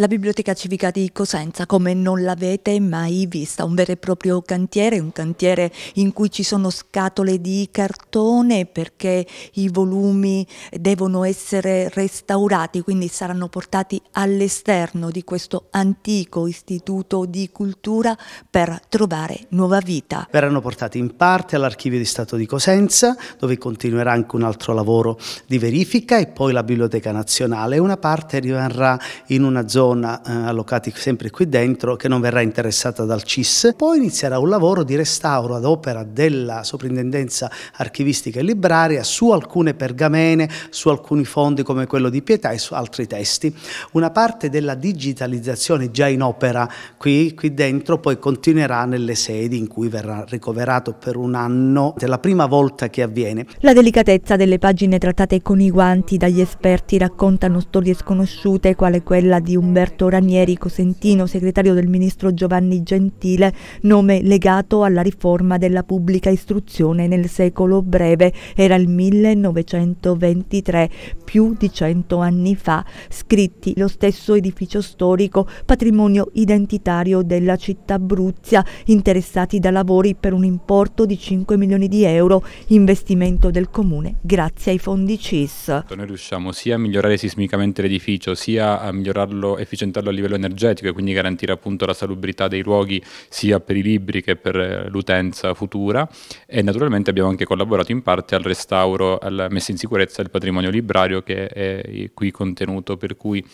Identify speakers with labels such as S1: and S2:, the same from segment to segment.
S1: La Biblioteca Civica di Cosenza, come non l'avete mai vista, un vero e proprio cantiere, un cantiere in cui ci sono scatole di cartone perché i volumi devono essere restaurati, quindi saranno portati all'esterno di questo antico istituto di cultura per trovare
S2: nuova vita. Verranno portati in parte all'Archivio di Stato di Cosenza, dove continuerà anche un altro lavoro di verifica e poi la Biblioteca Nazionale. Una parte rimarrà in una zona zona eh, allocati sempre qui dentro che non verrà interessata dal CIS. Poi inizierà un lavoro di restauro ad opera della soprintendenza archivistica e libraria su alcune pergamene, su alcuni fondi come quello di Pietà e su altri testi. Una parte della digitalizzazione già in opera qui, qui dentro poi continuerà nelle sedi in cui verrà ricoverato per un anno, è la prima volta che avviene.
S1: La delicatezza delle pagine trattate con i guanti dagli esperti raccontano storie sconosciute quale quella di un Alberto Ranieri Cosentino, segretario del ministro Giovanni Gentile, nome legato alla riforma della pubblica istruzione nel secolo breve, era il 1923, più di cento anni fa, scritti lo stesso edificio storico, patrimonio identitario della città Bruzia, interessati da lavori per un importo di 5 milioni di euro, investimento del comune grazie ai fondi CIS.
S3: Noi riusciamo sia a migliorare sismicamente l'edificio, sia a migliorarlo efficientarlo a livello energetico e quindi garantire appunto la salubrità dei luoghi sia per i libri che per eh, l'utenza futura e naturalmente abbiamo anche collaborato in parte al restauro, alla messa in sicurezza del patrimonio librario che è eh, qui contenuto, per cui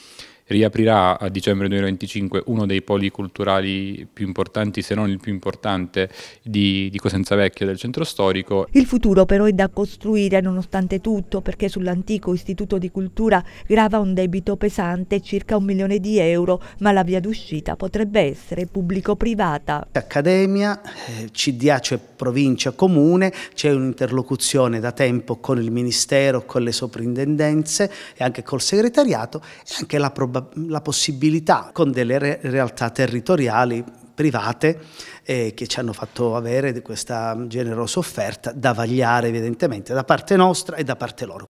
S3: riaprirà a dicembre 2025 uno dei poli culturali più importanti, se non il più importante, di, di Cosenza Vecchia del centro storico.
S1: Il futuro però è da costruire nonostante tutto perché sull'antico istituto di cultura grava un debito pesante circa un milione di euro, ma la via d'uscita potrebbe essere pubblico-privata.
S2: Accademia, eh, CDA, cioè provincia, comune, c'è un'interlocuzione da tempo con il Ministero, con le soprintendenze e anche col segretariato e anche la problematica la possibilità con delle re realtà territoriali private eh, che ci hanno fatto avere questa generosa offerta da vagliare evidentemente da parte nostra e da parte loro.